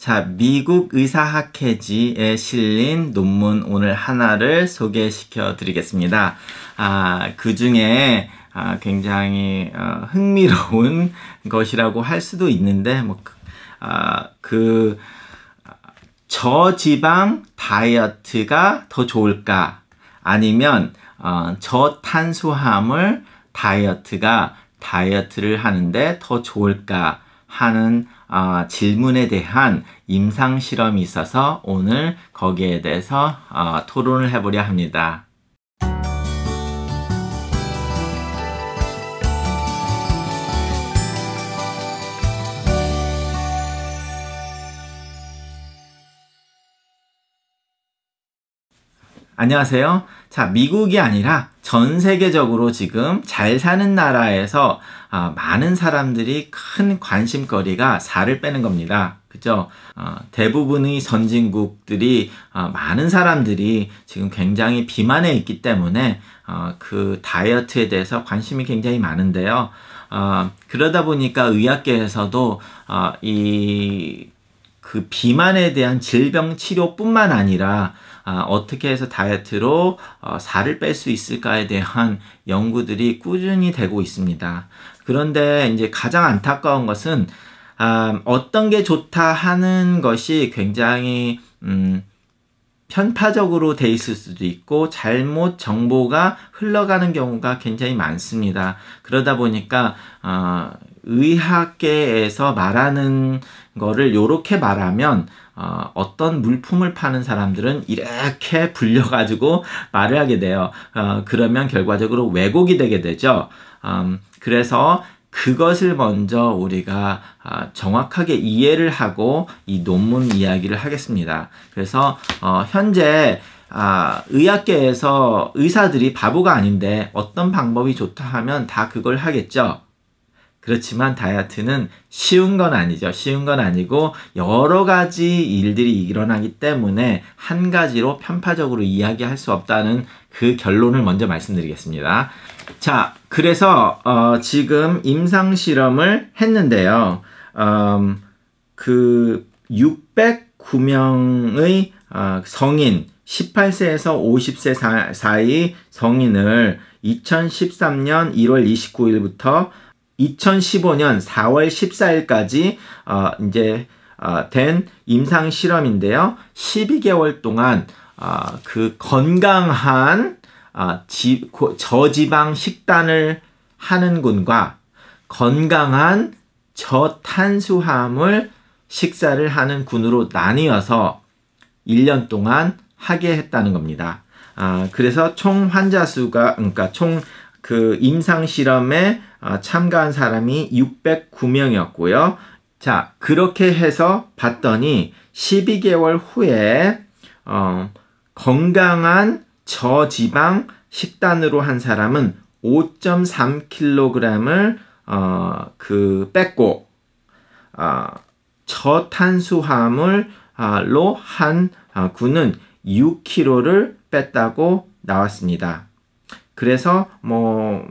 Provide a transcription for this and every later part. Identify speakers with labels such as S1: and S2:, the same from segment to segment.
S1: 자, 미국 의사학회지에 실린 논문 오늘 하나를 소개시켜 드리겠습니다. 아, 그 중에 아, 굉장히 어, 흥미로운 것이라고 할 수도 있는데, 뭐, 그, 아, 그, 저지방 다이어트가 더 좋을까? 아니면, 어, 저탄수화물 다이어트가 다이어트를 하는데 더 좋을까? 하는 어, 질문에 대한 임상 실험이 있어서 오늘 거기에 대해서 어, 토론을 해보려 합니다. 안녕하세요. 자, 미국이 아니라 전 세계적으로 지금 잘 사는 나라에서 어, 많은 사람들이 큰 관심거리가 살을 빼는 겁니다. 그죠? 어, 대부분의 선진국들이 어, 많은 사람들이 지금 굉장히 비만에 있기 때문에 어, 그 다이어트에 대해서 관심이 굉장히 많은데요. 어, 그러다 보니까 의학계에서도 어, 이그 비만에 대한 질병 치료뿐만 아니라 아, 어떻게 해서 다이어트로 어, 살을 뺄 수 있을까에 대한 연구들이 꾸준히 되고 있습니다. 그런데 이제 가장 안타까운 것은 아, 어떤 게 좋다 하는 것이 굉장히 음, 편파적으로 돼 있을 수도 있고 잘못 정보가 흘러가는 경우가 굉장히 많습니다. 그러다 보니까 어, 의학계에서 말하는 거를 이렇게 말하면 어, 어떤 물품을 파는 사람들은 이렇게 불려가지고 말을 하게 돼요. 어, 그러면 결과적으로 왜곡이 되게 되죠. 음, 그래서 그것을 먼저 우리가 어, 정확하게 이해를 하고 이 논문 이야기를 하겠습니다. 그래서 어, 현재 아, 의학계에서 의사들이 바보가 아닌데 어떤 방법이 좋다 하면 다 그걸 하겠죠. 그렇지만 다이어트는 쉬운 건 아니죠. 쉬운 건 아니고 여러 가지 일들이 일어나기 때문에 한 가지로 편파적으로 이야기할 수 없다는 그 결론을 먼저 말씀드리겠습니다. 자, 그래서 어, 지금 임상 실험을 했는데요. 어, 그 609명의 어, 성인 18세에서 50세 사, 사이 성인을 2013년 1월 29일부터 2015년 4월 14일까지 어, 이제 어, 된 임상 실험인데요. 12개월 동안 어, 그 건강한 어, 지, 저지방 식단을 하는 군과 건강한 저탄수화물 식사를 하는 군으로 나뉘어서 1년 동안 하게 했다는 겁니다. 아, 그래서 총 환자 수가, 그러니까 총그 임상 실험에 아, 참가한 사람이 609명이었고요. 자, 그렇게 해서 봤더니 12개월 후에 어, 건강한 저지방 식단으로 한 사람은 5.3kg을 어, 그 뺐고 어, 아, 저탄수화물로 아, 한 군은 6kg를 뺐다고 나왔습니다. 그래서 뭐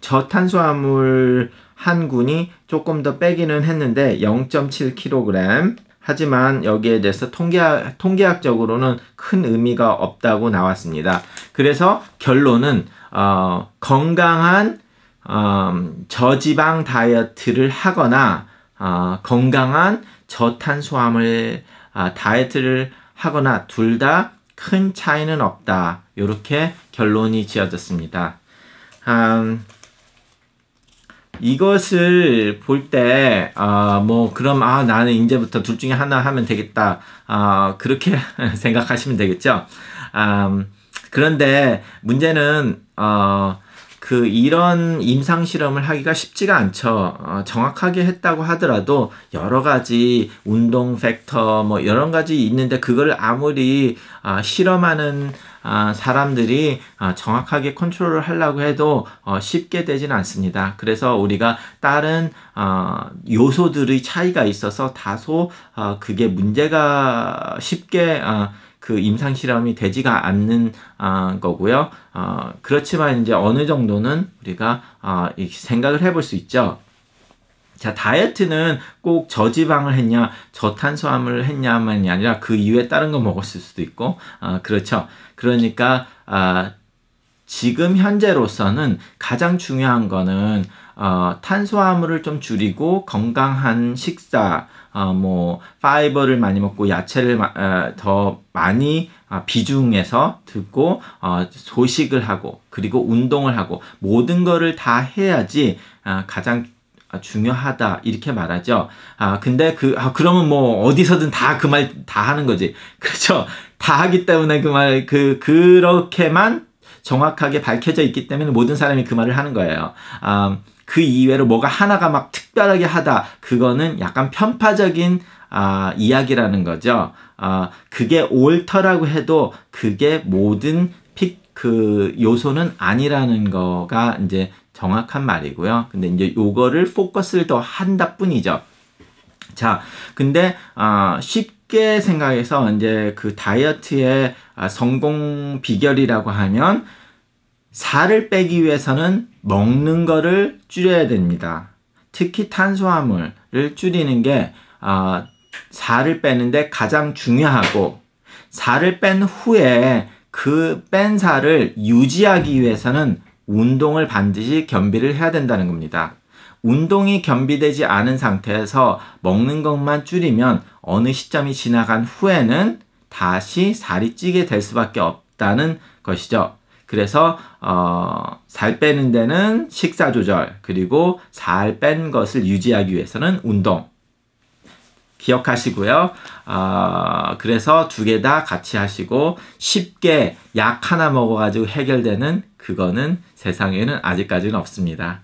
S1: 저탄수화물 한 군이 조금 더 빼기는 했는데 0.7kg 하지만 여기에 대해서 통계학, 통계학적으로는 큰 의미가 없다고 나왔습니다. 그래서 결론은 어, 건강한 어, 저지방 다이어트를 하거나 어, 건강한 저탄수화물 아, 다이어트를 하거나 둘다 큰 차이는 없다. 이렇게 결론이 지어졌습니다. 음, 이것을 볼 때, 아, 뭐, 그럼, 아, 나는 이제부터 둘 중에 하나 하면 되겠다. 아, 그렇게 생각하시면 되겠죠. 아, 그런데 문제는, 어, 그 이런 임상 실험을 하기가 쉽지가 않죠. 어, 정확하게 했다고 하더라도 여러 가지 운동 팩터 뭐 여러 가지 있는데 그걸 아무리 아, 실험하는 아, 사람들이 아, 정확하게 컨트롤을 하려고 해도 어, 쉽게 되지는 않습니다. 그래서 우리가 다른 어, 요소들의 차이가 있어서 다소 어, 그게 문제가 쉽게 어, 그 임상 실험이 되지가 않는 아, 거고요. 아, 그렇지만 이제 어느 정도는 우리가 아, 생각을 해볼 수 있죠. 자, 다이어트는 꼭 저지방을 했냐, 저탄수화물을 했냐만이 아니라 그 이외에 다른 거 먹었을 수도 있고, 아, 그렇죠. 그러니까, 아, 지금 현재로서는 가장 중요한 거는 어, 탄수화물을 좀 줄이고 건강한 식사, 어, 뭐 파이버를 많이 먹고 야채를 마, 어, 더 많이 어, 비중에서 듣고 어, 소식을 하고 그리고 운동을 하고 모든 거를 다 해야지 어, 가장 중요하다 이렇게 말하죠. 아 근데 그 아, 그러면 뭐 어디서든 다 그 말다 그 하는 거지. 그렇죠. 다 하기 때문에 그 말 그 그, 그렇게만 정확하게 밝혀져 있기 때문에 모든 사람이 그 말을 하는 거예요. 아, 그 이외로 뭐가 하나가 막 특별하게 하다 그거는 약간 편파적인 아, 이야기라는 거죠. 아, 그게 옳더라고 해도 그게 모든 픽 그 요소는 아니라는 거가 이제 정확한 말이고요. 근데 이제 요거를 포커스를 더 한다 뿐이죠. 자, 근데 아, 쉽 쉽게 생각해서 이제 그 다이어트의 아, 성공 비결이라고 하면 살을 빼기 위해서는 먹는 거를 줄여야 됩니다. 특히 탄수화물을 줄이는 게 아, 살을 빼는데 가장 중요하고 살을 뺀 후에 그 뺀 살을 유지하기 위해서는 운동을 반드시 겸비를 해야 된다는 겁니다. 운동이 겸비되지 않은 상태에서 먹는 것만 줄이면 어느 시점이 지나간 후에는 다시 살이 찌게 될 수밖에 없다는 것이죠. 그래서 어, 살 빼는 데는 식사 조절 그리고 살 뺀 것을 유지하기 위해서는 운동 기억하시고요. 어, 그래서 두 개 다 같이 하시고 쉽게 약 하나 먹어가지고 해결되는 그거는 세상에는 아직까지는 없습니다.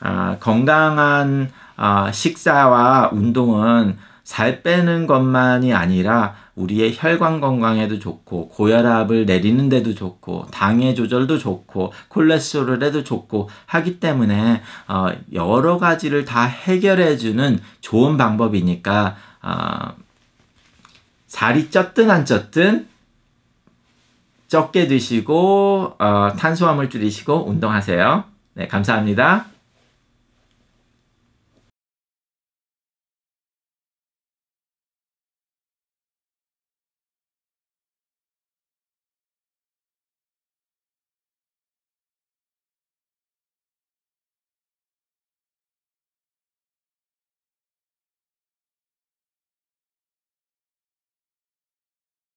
S1: 아, 건강한 아, 식사와 운동은 살 빼는 것만이 아니라 우리의 혈관 건강에도 좋고 고혈압을 내리는데도 좋고 당의 조절도 좋고 콜레스테롤에도 좋고 하기 때문에 어, 여러 가지를 다 해결해주는 좋은 방법이니까 어, 살이 쪘든 안 쪘든 적게 드시고 어, 탄수화물 줄이시고 운동하세요. 네 감사합니다.